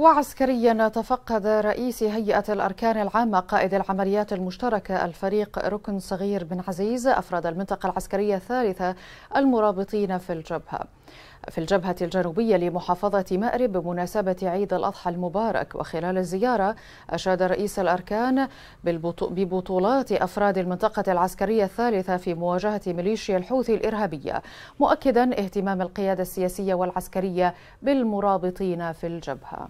وعسكريا تفقد رئيس هيئة الأركان العامة قائد العمليات المشتركة الفريق ركن صغير بن عزيز أفراد المنطقة العسكرية الثالثة المرابطين في الجبهة في الجبهة الجنوبية لمحافظة مأرب بمناسبة عيد الأضحى المبارك وخلال الزيارة أشاد رئيس الأركان ببطولات أفراد المنطقة العسكرية الثالثة في مواجهة ميليشيا الحوثي الإرهابية مؤكدا اهتمام القيادة السياسية والعسكرية بالمرابطين في الجبهة